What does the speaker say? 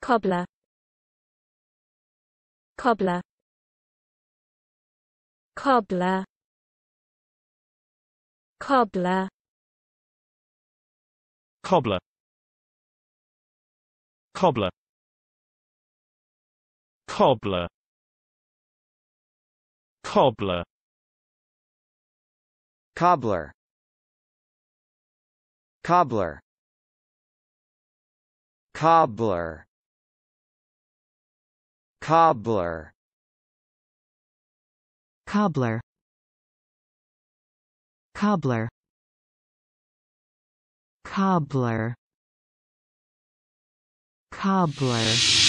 cobbler cobbler cobbler cobbler cobbler cobbler cobbler cobbler cobbler cobbler cobbler Cobbler Cobbler Cobbler Cobbler Cobbler